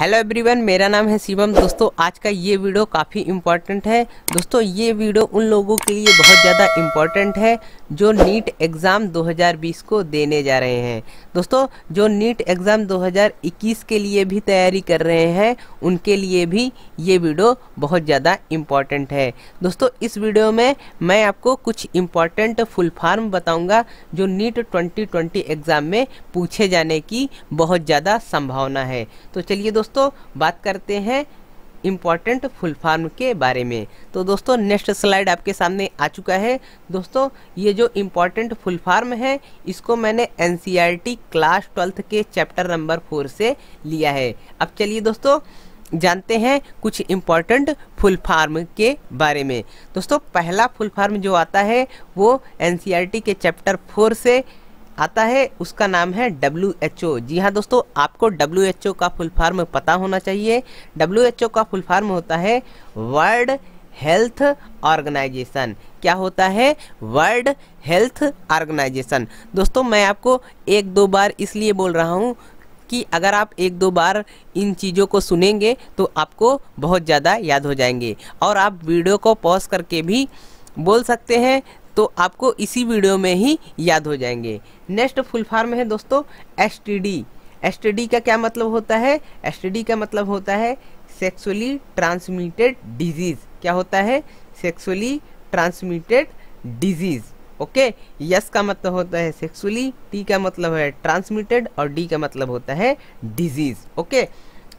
hello everyone मेरा नाम है शिवम दोस्तों आज का ये वीडियो काफ़ी इम्पॉर्टेंट है दोस्तों ये वीडियो उन लोगों के लिए बहुत ज़्यादा इम्पॉर्टेंट है जो नीट एग्ज़ाम 2020 को देने जा रहे हैं दोस्तों जो नीट एग्ज़ाम 2021 के लिए भी तैयारी कर रहे हैं उनके लिए भी ये वीडियो बहुत ज़्यादा इम्पॉर्टेंट है दोस्तों इस वीडियो में मैं आपको कुछ इम्पॉर्टेंट फुल फार्म बताऊँगा जो नीट ट्वेंटी एग्ज़ाम में पूछे जाने की बहुत ज़्यादा संभावना है तो चलिए दोस्तों दोस्तों बात करते हैं इम्पॉर्टेंट फुल फार्म के बारे में तो दोस्तों नेक्स्ट स्लाइड आपके सामने आ चुका है दोस्तों ये जो इम्पॉर्टेंट फुल फार्म है इसको मैंने एन क्लास ट्वेल्थ के चैप्टर नंबर फोर से लिया है अब चलिए दोस्तों जानते हैं कुछ इम्पॉर्टेंट फुल फार्म के बारे में दोस्तों पहला फुल फार्म जो आता है वो एन e के चैप्टर फोर से आता है उसका नाम है डब्ल्यू एच ओ जी हाँ दोस्तों आपको डब्ल्यू एच ओ का फुल फॉर्म पता होना चाहिए डब्ल्यू एच ओ का फुल फॉर्म होता है वर्ल्ड हेल्थ ऑर्गेनाइजेशन क्या होता है वर्ल्ड हेल्थ ऑर्गेनाइजेशन दोस्तों मैं आपको एक दो बार इसलिए बोल रहा हूँ कि अगर आप एक दो बार इन चीज़ों को सुनेंगे तो आपको बहुत ज़्यादा याद हो जाएंगे और आप वीडियो को पॉज करके भी बोल सकते हैं तो आपको इसी वीडियो में ही याद हो जाएंगे नेक्स्ट फुल फॉर्म है दोस्तों एस डी का क्या मतलब होता है एस का मतलब होता है सेक्सुअली ट्रांसमिटेड डिजीज क्या होता है sexually transmitted disease okay yes का मतलब होता है सेक्सुअली टी का मतलब है ट्रांसमिटेड और डी का मतलब होता है डिजीज ओके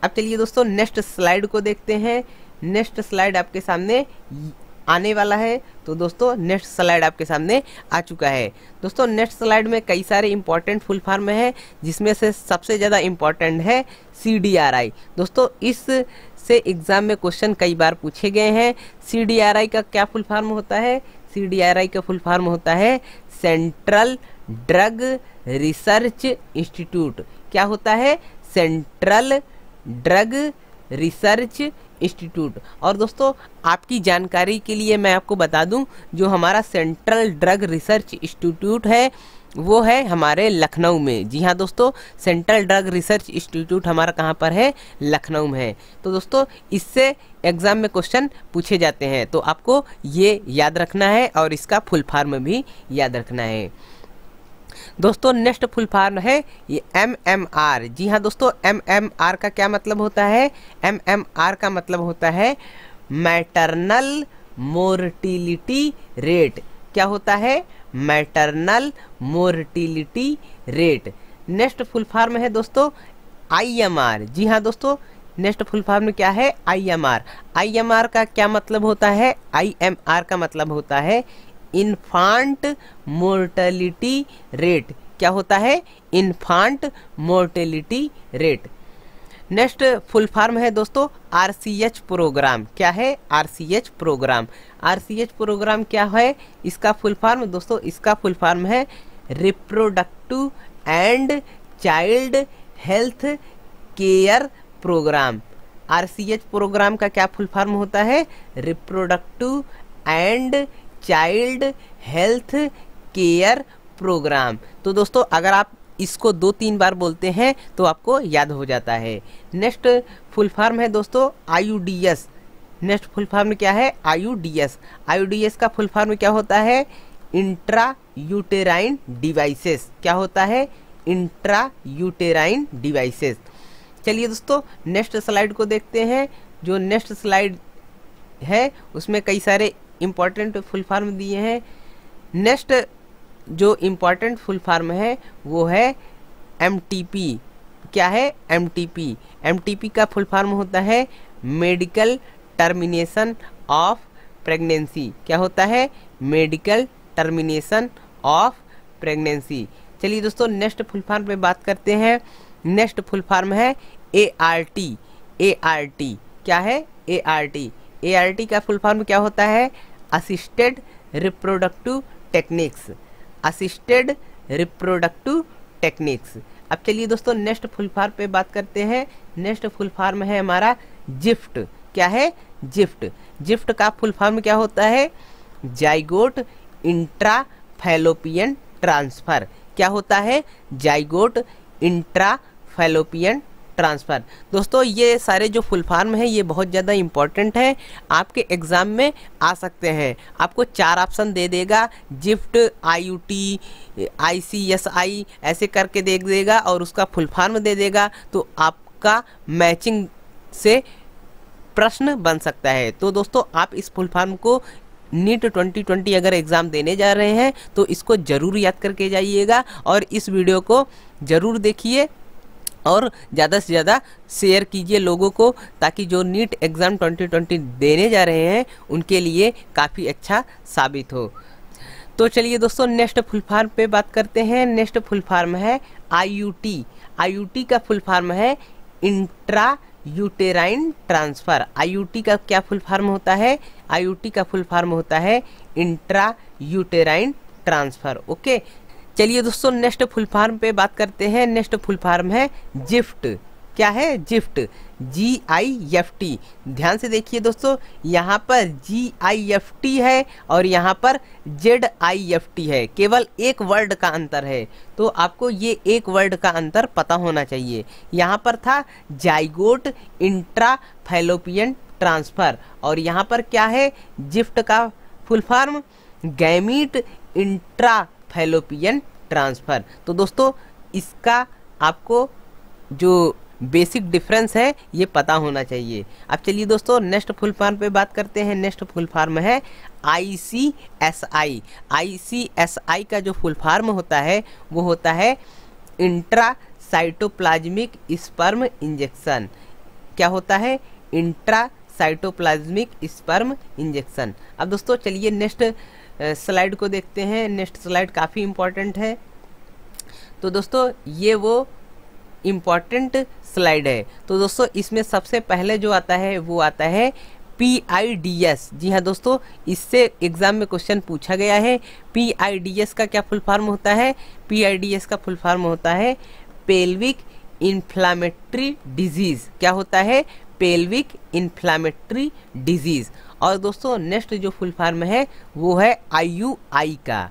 अब चलिए दोस्तों नेक्स्ट स्लाइड को देखते हैं नेक्स्ट स्लाइड आपके सामने आने वाला है तो दोस्तों नेक्स्ट स्लाइड आपके सामने आ चुका है दोस्तों नेक्स्ट स्लाइड में कई सारे इंपॉर्टेंट फुल फॉर्म है जिसमें से सबसे ज़्यादा इम्पॉर्टेंट है सी दोस्तों इस से एग्ज़ाम में क्वेश्चन कई बार पूछे गए हैं सी का क्या फुल फॉर्म होता है सी का फुल फॉर्म होता है सेंट्रल ड्रग रिसर्च इंस्टीट्यूट क्या होता है सेंट्रल ड्रग रिसर्च इंस्टीट्यूट और दोस्तों आपकी जानकारी के लिए मैं आपको बता दूं जो हमारा सेंट्रल ड्रग रिसर्च इंस्टीट्यूट है वो है हमारे लखनऊ में जी हाँ दोस्तों सेंट्रल ड्रग रिसर्च इंस्टीट्यूट हमारा कहाँ पर है लखनऊ में है तो दोस्तों इससे एग्ज़ाम में क्वेश्चन पूछे जाते हैं तो आपको ये याद रखना है और इसका फुल फार्म भी याद रखना है दोस्तों नेक्स्ट फुल फॉर्म है ये एम एम आर जी हाँ दोस्तों एम एम आर का क्या मतलब होता है एम एम आर का मतलब होता है मैटरनल मोर्टिलिटी रेट क्या होता है maternal mortality rate next full form है दोस्तों आई एम आर जी हाँ दोस्तों नेक्स्ट फुल फॉर्म क्या है I M R I M R का क्या मतलब होता है आई एम आर का मतलब होता है इन्फांट मोर्टेलिटी रेट क्या होता है infant mortality rate next full form है दोस्तों आर सी एच प्रोग्राम क्या है R C H programme R C H programme क्या है इसका फुल फॉर्म दोस्तों इसका फुल फॉर्म है reproductive and child health care programme R C H programme का क्या फुल फॉर्म होता है reproductive and child health care programme तो दोस्तों अगर आप इसको दो तीन बार बोलते हैं तो आपको याद हो जाता है नेक्स्ट फुल फॉर्म है दोस्तों आई नेक्स्ट फुल फॉर्म क्या है डी एस का फुल फॉर्म क्या होता है इंट्रा यूटेराइन डिवाइसेस क्या होता है इंट्रा यूटेराइन डिवाइसेस चलिए दोस्तों नेक्स्ट स्लाइड को देखते हैं जो नेक्स्ट स्लाइड है उसमें कई सारे इम्पॉर्टेंट फुल फार्म दिए हैं नेक्स्ट जो इम्पॉर्टेंट फुल फार्म है वो है एम क्या है एम टी का फुल फार्म होता है मेडिकल टर्मिनेशन ऑफ प्रेगनेंसी क्या होता है मेडिकल टर्मिनेशन ऑफ प्रेगनेंसी चलिए दोस्तों नेक्स्ट फुल फार्म पे बात करते हैं नेक्स्ट फुल फार्म है A R T A R T क्या है A R T A R T का फुल फार्म क्या होता है assisted reproductive techniques assisted reproductive techniques अब चलिए दोस्तों नेक्स्ट फुल फार्म पे बात करते हैं नेक्स्ट फुल फार्म है हमारा जिफ्ट क्या है जिफ्ट जिफ्ट का फुल फॉर्म क्या होता है जाइगोट इंट्रा फैलोपियन ट्रांसफर क्या होता है जाइगोट इंट्रा फैलोपियन ट्रांसफ़र दोस्तों ये सारे जो फुल फार्म है ये बहुत ज़्यादा इंपॉर्टेंट है आपके एग्ज़ाम में आ सकते हैं आपको चार ऑप्शन दे देगा GIFT I U T I C S I ऐसे करके दे देगा और उसका फुल फार्म दे देगा तो आपका मैचिंग से प्रश्न बन सकता है तो दोस्तों आप इस फुल फार्म को नीट 2020 अगर एग्ज़ाम देने जा रहे हैं तो इसको ज़रूर याद करके जाइएगा और इस वीडियो को ज़रूर देखिए और ज़्यादा से ज़्यादा शेयर कीजिए लोगों को ताकि जो नीट एग्ज़ाम 2020 देने जा रहे हैं उनके लिए काफ़ी अच्छा साबित हो तो चलिए दोस्तों नेक्स्ट फुल फार्म पे बात करते हैं next full form IUT IUT आईयूटी का फुल फार्म है इंट्रा यूटेराइन ट्रांसफ़र आईयूटी का क्या फुल फार्म होता है आईयूटी का फुल फार्म होता है इंट्रा यूटेराइन ट्रांसफ़र ओके चलिए दोस्तों नेक्स्ट फुल फार्म पे बात करते हैं नेक्स्ट फुल फार्म है जिफ्ट क्या है GIFT G I F T ध्यान से देखिए दोस्तों यहाँ पर जी आई एफ टी है और यहाँ पर जेड आई एफ टी है केवल एक वर्ड का अंतर है तो आपको ये एक वर्ड का अंतर पता होना चाहिए यहाँ पर था जाइगोट इंट्रा फैलोपियन ट्रांसफ़र और यहाँ पर क्या है जिफ्ट का full form gamete intra fallopian transfer तो दोस्तों इसका आपको जो बेसिक डिफरेंस है ये पता होना चाहिए अब चलिए दोस्तों नेक्स्ट फुल फॉर्म पे बात करते हैं नेक्स्ट फुल फॉर्म है आई सी एस आई आई सी एस आई का जो फुल फॉर्म होता है वो होता है इंट्रा साइटोप्लाज्मिक स्पर्म इंजेक्शन क्या होता है इंट्रा साइटोप्लाज्मिक स्पर्म इंजेक्शन अब दोस्तों चलिए नेक्स्ट स्लाइड को देखते हैं नेक्स्ट स्लाइड काफ़ी इम्पॉर्टेंट है तो दोस्तों ये वो इम्पॉर्टेंट स्लाइड है तो दोस्तों इसमें सबसे पहले जो आता है वो आता है पी आई डी एस जी हाँ दोस्तों इससे एग्ज़ाम में क्वेश्चन पूछा गया है पी आई डी एस का क्या फुल फॉर्म होता है पी आई डी एस का फुल फॉर्म होता है पेल्विक इन्फ्लामेट्री डिजीज़ क्या होता है पेल्विक इन्फ्लामेटरी डिजीज़ और दोस्तों नेक्स्ट जो फुल फार्म है वो है आयु आई का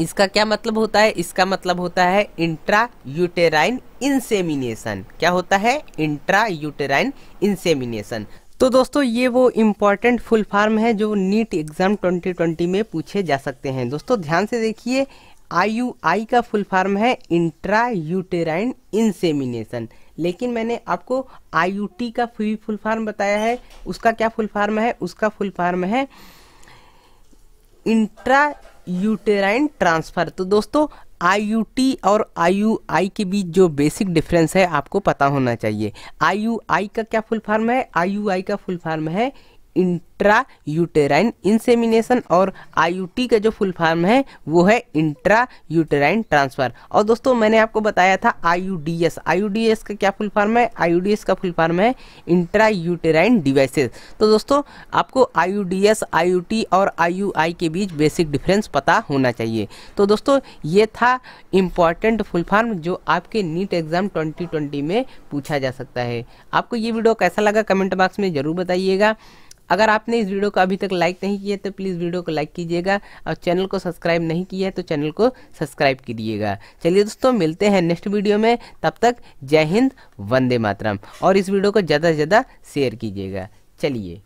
इसका क्या मतलब होता है इसका मतलब होता है इंट्रा यूटेराइन इंसेमिनेशन क्या होता है इंट्रा यूटेराइन इंसेमिनेशन तो दोस्तों ये वो इम्पॉर्टेंट फुल फार्म है जो नीट एग्जाम 2020 में पूछे जा सकते हैं दोस्तों ध्यान से देखिए आई का फुल फॉर्म है इंट्रा यूटेराइन इंसेमिनेशन लेकिन मैंने आपको आई का फुल फॉर्म बताया है उसका क्या फुल फॉर्म है उसका फुल फॉर्म है इंट्रा यूटेराइन ट्रांसफर तो दोस्तों आई और आई के बीच जो बेसिक डिफरेंस है आपको पता होना चाहिए आई का क्या फुल फॉर्म है आई का फुल फॉर्म है इंट्रा यूटेराइन इंसेमिनेशन और आईयूटी का जो फुल फॉर्म है वो है इंट्रा यूटेराइन ट्रांसफर और दोस्तों मैंने आपको बताया था आईयूडीएस आईयूडीएस का क्या फुल फॉर्म है आईयूडीएस का फुल फॉर्म है इंट्रा यूटेराइन डिवाइसेस तो दोस्तों आपको आईयूडीएस आईयूटी और आईयूआई के बीच बेसिक डिफरेंस पता होना चाहिए तो दोस्तों ये था इम्पॉर्टेंट फुल फॉर्म जो आपके नीट एग्जाम ट्वेंटी में पूछा जा सकता है आपको ये वीडियो कैसा लगा कमेंट बॉक्स में ज़रूर बताइएगा अगर आपने इस वीडियो को अभी तक लाइक नहीं किया तो प्लीज़ वीडियो को लाइक कीजिएगा और चैनल को सब्सक्राइब नहीं किया है तो चैनल को सब्सक्राइब कीजिएगा चलिए दोस्तों मिलते हैं नेक्स्ट वीडियो में तब तक जय हिंद वंदे मातरम और इस वीडियो को ज़्यादा से ज़्यादा शेयर कीजिएगा चलिए